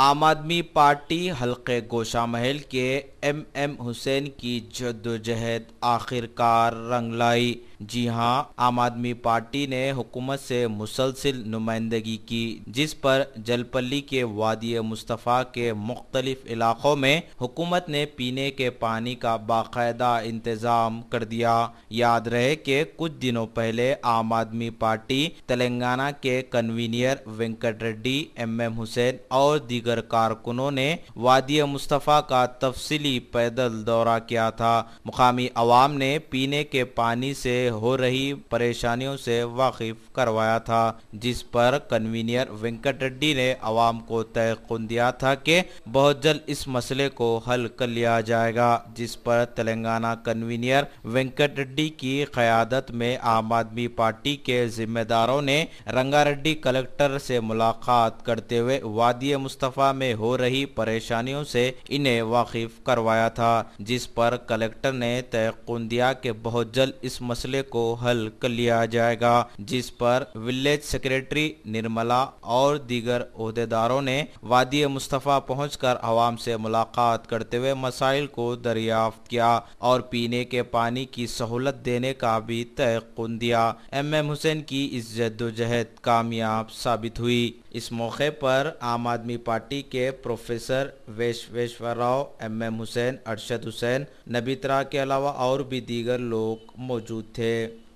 आम आदमी पार्टी हल्के गोशा महल के एम एम हुसैन की जद्दोजहद आखिरकार रंग लाई जी हां आम आदमी पार्टी ने हुकूमत से मुसलसिल नुमाइंदगी की जिस पर जलपली के वादी मुस्तफ़ा के मुख्तलिफ इलाक़ों में हुकूमत ने पीने के पानी का बाकायदा इंतज़ाम कर दिया याद रहे कि कुछ दिनों पहले आम आदमी पार्टी तेलंगाना के convener Venkat Reddy M M Hussain और दीगर दीगर कारकुनों ने वादिय मुस्तफ़ा का तफसली पैदल दौरा किया था मुकामी आवाम ने पीने के पानी से हो रही परेशानियों से वाकिफ करवाया था जिस पर कन्वीनियर वेंकट रेड्डी ने आवाम को तय कुन दिया था कि बहुत जल्द इस मसले को हल कर लिया जाएगा जिस पर तेलंगाना कन्वीनियर वेंकट रेड्डी की क्यादत में आम आदमी पार्टी के जिम्मेदारों ने रंगारेड्डी कलेक्टर से मुलाकात करते हुए वादिय मुस्तफ़ा मुनाफा में हो रही परेशानियों से इन्हें वाकिफ करवाया था जिस पर कलेक्टर ने तयकुन दिया के बहुत जल्द इस मसले को हल कर लिया जाएगा जिस पर विलेज सेक्रेटरी निर्मला और दीगर अहदेदारों ने वादी मुस्तफ़ा पहुँच कर आवाम से मुलाकात करते हुए मसाइल को दरियाफ्त किया और पीने के पानी की सहूलत देने का भी तय तयकुन दिया एम एम हुसैन की इस जद्दोजहद कामयाब साबित हुई इस मौके पर आम आदमी पार्टी के professor Vishweshwar Rao M M Hussain Arshad Hussain नबीतरा के अलावा और भी दीगर लोग मौजूद थे